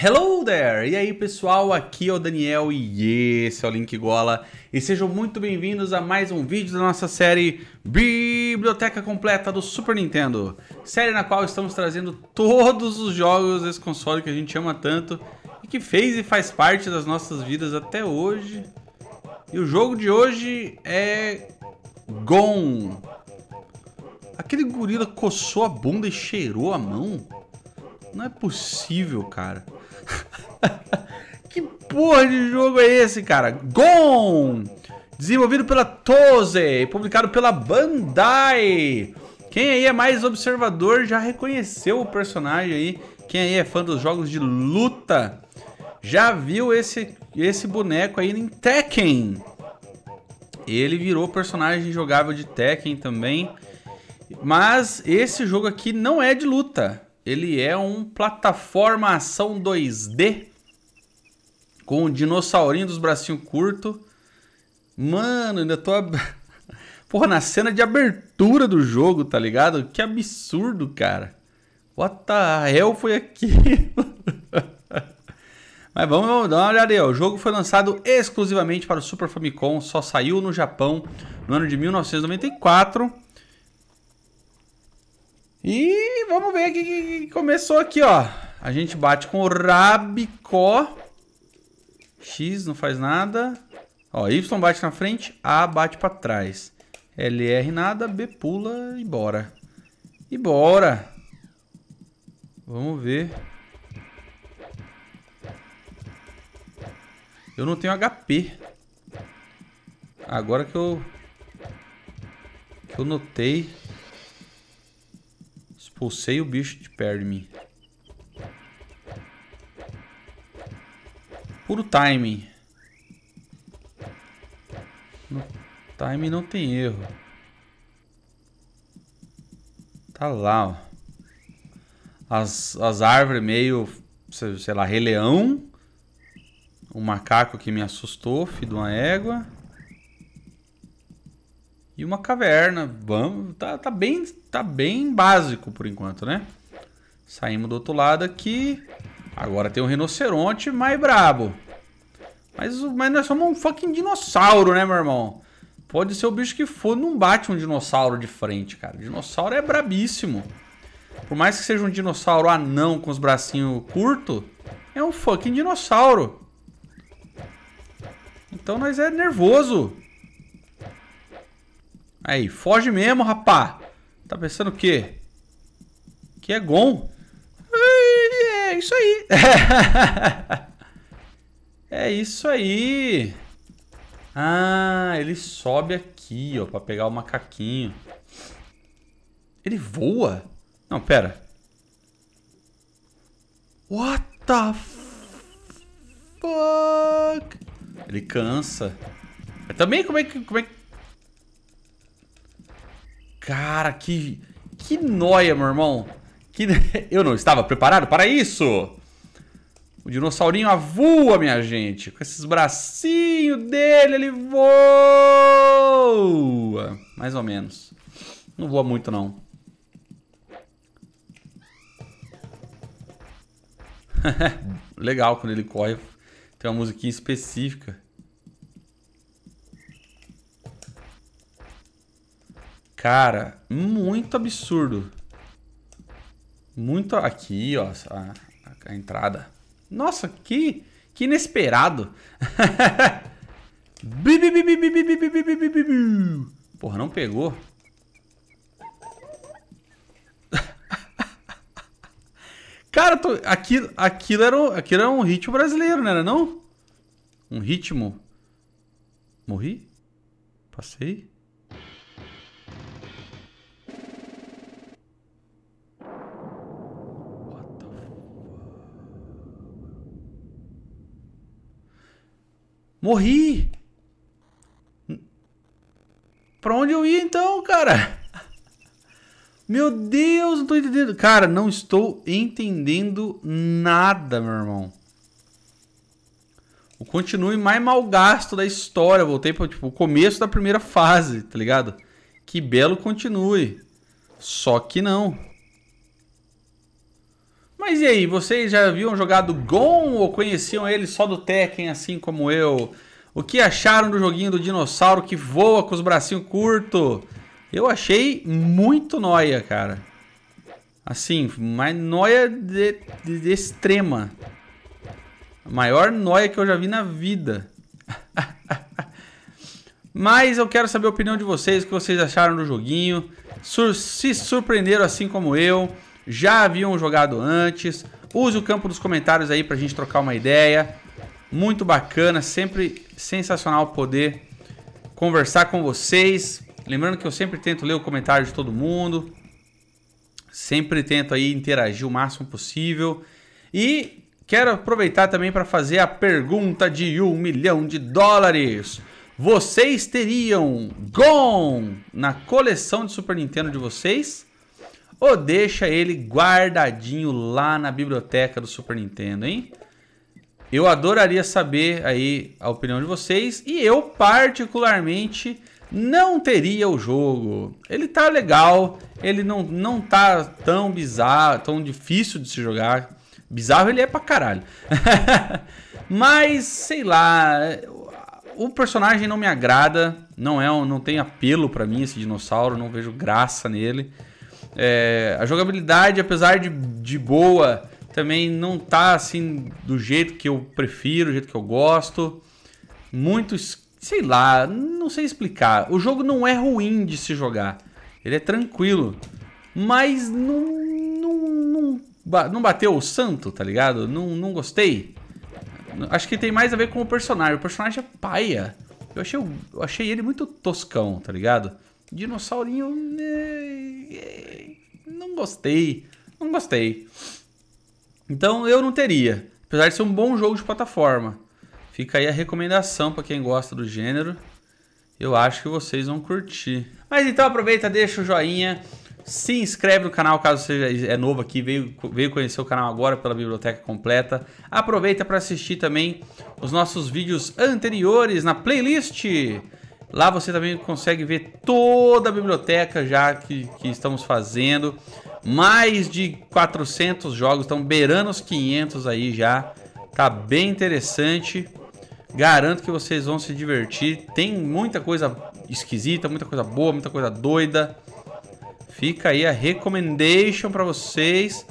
Hello there! E aí pessoal, aqui é o Daniel e esse é o Link Gola. E sejam muito bem-vindos a mais um vídeo da nossa série Biblioteca Completa do Super Nintendo. Série na qual estamos trazendo todos os jogos desse console que a gente ama tanto e que fez e faz parte das nossas vidas até hoje. E o jogo de hoje é... Gon. Aquele gorila coçou a bunda e cheirou a mão? Não é possível, cara porra de jogo é esse, cara? Gon! Desenvolvido pela Toze, publicado pela Bandai. Quem aí é mais observador já reconheceu o personagem aí. Quem aí é fã dos jogos de luta já viu esse, esse boneco aí em Tekken. Ele virou personagem jogável de Tekken também. Mas esse jogo aqui não é de luta. Ele é um plataforma ação 2D com o dinossaurinho dos bracinhos curto. Mano, ainda tô. Ab... Porra, na cena de abertura do jogo, tá ligado? Que absurdo, cara. What the hell foi aqui. Mas vamos dar uma olhada aí. Ó. O jogo foi lançado exclusivamente para o Super Famicom, só saiu no Japão no ano de 1994. E vamos ver que começou aqui, ó. A gente bate com o Rabicó. X não faz nada. Ó, Y bate na frente, A bate para trás. LR nada, B pula e bora. E bora! Vamos ver. Eu não tenho HP. Agora que eu... Que eu notei. Expulsei o bicho de perto de mim. Puro timing. No timing não tem erro. Tá lá, ó. As, as árvores meio, sei lá, rei leão. Um macaco que me assustou, filho de uma égua. E uma caverna. Vamos, tá, tá, bem, tá bem básico por enquanto, né? Saímos do outro lado aqui. Agora tem um rinoceronte mais brabo. Mas, mas nós somos um fucking dinossauro, né, meu irmão? Pode ser o bicho que for, não bate um dinossauro de frente, cara. dinossauro é brabíssimo. Por mais que seja um dinossauro anão com os bracinhos curtos, é um fucking dinossauro. Então nós é nervoso. Aí, foge mesmo, rapá. Tá pensando o quê? Que é Gon é isso aí. é isso aí. Ah, ele sobe aqui, ó, pra pegar o macaquinho. Ele voa? Não, pera. What the fuck? Ele cansa. Mas também como é que... Como é Cara, que... Que noia, meu irmão que eu não estava preparado para isso. O dinossaurinho avua, minha gente. Com esses bracinhos dele, ele voa. Mais ou menos. Não voa muito, não. Legal quando ele corre. Tem uma musiquinha específica. Cara, muito absurdo. Muito aqui, ó, a, a entrada. Nossa, que, que inesperado. Porra, não pegou. Cara, tô, aquilo, aquilo, era, um, aquilo era um ritmo brasileiro, não era não? Um ritmo. Morri? Passei? Morri! Pra onde eu ia então, cara? Meu Deus, não tô entendendo. Cara, não estou entendendo nada, meu irmão. O continue mais mal gasto da história. Voltei para tipo, o começo da primeira fase, tá ligado? Que belo continue. Só que não. Mas e aí, vocês já haviam jogado Gon ou conheciam ele só do Tekken, assim como eu? O que acharam do joguinho do dinossauro que voa com os bracinhos curtos? Eu achei muito noia, cara. Assim, mas noia de, de, de extrema. A maior noia que eu já vi na vida. Mas eu quero saber a opinião de vocês, o que vocês acharam do joguinho. Sur se surpreenderam assim como eu já haviam jogado antes. Use o campo dos comentários aí pra gente trocar uma ideia. Muito bacana, sempre sensacional poder conversar com vocês. Lembrando que eu sempre tento ler o comentário de todo mundo. Sempre tento aí interagir o máximo possível. E quero aproveitar também para fazer a pergunta de um milhão de dólares. Vocês teriam GON na coleção de Super Nintendo de vocês? ou deixa ele guardadinho lá na biblioteca do Super Nintendo, hein? Eu adoraria saber aí a opinião de vocês e eu particularmente não teria o jogo. Ele tá legal, ele não, não tá tão bizarro, tão difícil de se jogar. Bizarro ele é pra caralho. Mas, sei lá, o personagem não me agrada, não é, não tem apelo para mim esse dinossauro, não vejo graça nele. É, a jogabilidade, apesar de, de boa, também não tá assim do jeito que eu prefiro, do jeito que eu gosto. Muito, sei lá, não sei explicar. O jogo não é ruim de se jogar. Ele é tranquilo. Mas não, não, não, não bateu o santo, tá ligado? Não, não gostei. Acho que tem mais a ver com o personagem. O personagem é paia. Eu achei, eu achei ele muito toscão, tá ligado? Dinossaurinho. Eh, gostei. Não gostei. Então eu não teria. Apesar de ser um bom jogo de plataforma. Fica aí a recomendação para quem gosta do gênero. Eu acho que vocês vão curtir. Mas então aproveita, deixa o joinha. Se inscreve no canal caso seja é novo aqui, veio, veio conhecer o canal agora pela biblioteca completa. Aproveita para assistir também os nossos vídeos anteriores na playlist. Lá você também consegue ver toda a biblioteca já que, que estamos fazendo mais de 400 jogos, estão beirando os 500 aí já. Tá bem interessante. Garanto que vocês vão se divertir. Tem muita coisa esquisita, muita coisa boa, muita coisa doida. Fica aí a recommendation para vocês.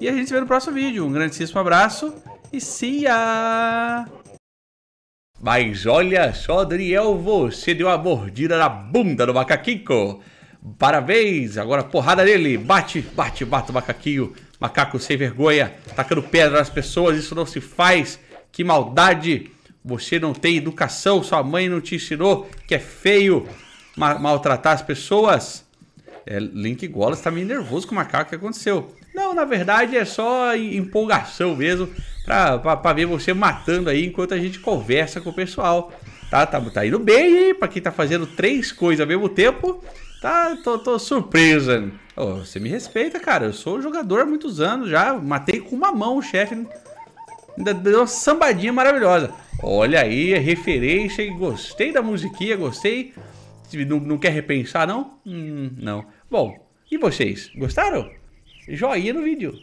E a gente se vê no próximo vídeo. Um grandíssimo abraço e see ya! Mas olha só, Adriel, você deu a mordida na bunda do macaquinho. Parabéns! Agora porrada nele! Bate, bate, bate o macaquinho. Macaco sem vergonha, tacando pedra nas pessoas. Isso não se faz. Que maldade! Você não tem educação. Sua mãe não te ensinou que é feio ma maltratar as pessoas. É, Link Golas tá meio nervoso com o macaco. O que aconteceu? Não, na verdade é só empolgação mesmo. Pra, pra, pra ver você matando aí enquanto a gente conversa com o pessoal. Tá, tá, tá indo bem aí pra quem tá fazendo três coisas ao mesmo tempo Tá, tô, tô surpreso. Oh, você me respeita, cara. Eu sou jogador há muitos anos já. Matei com uma mão o chefe. Ainda deu uma sambadinha maravilhosa. Olha aí, é referência. Gostei da musiquinha, gostei. Não, não quer repensar, não? Hum, não. Bom, e vocês? Gostaram? Joinha no vídeo.